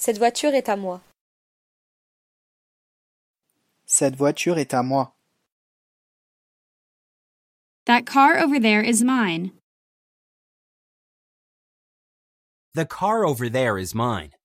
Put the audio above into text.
Cette voiture est à moi. Cette voiture est à moi. That car over there is mine. The car over there is mine.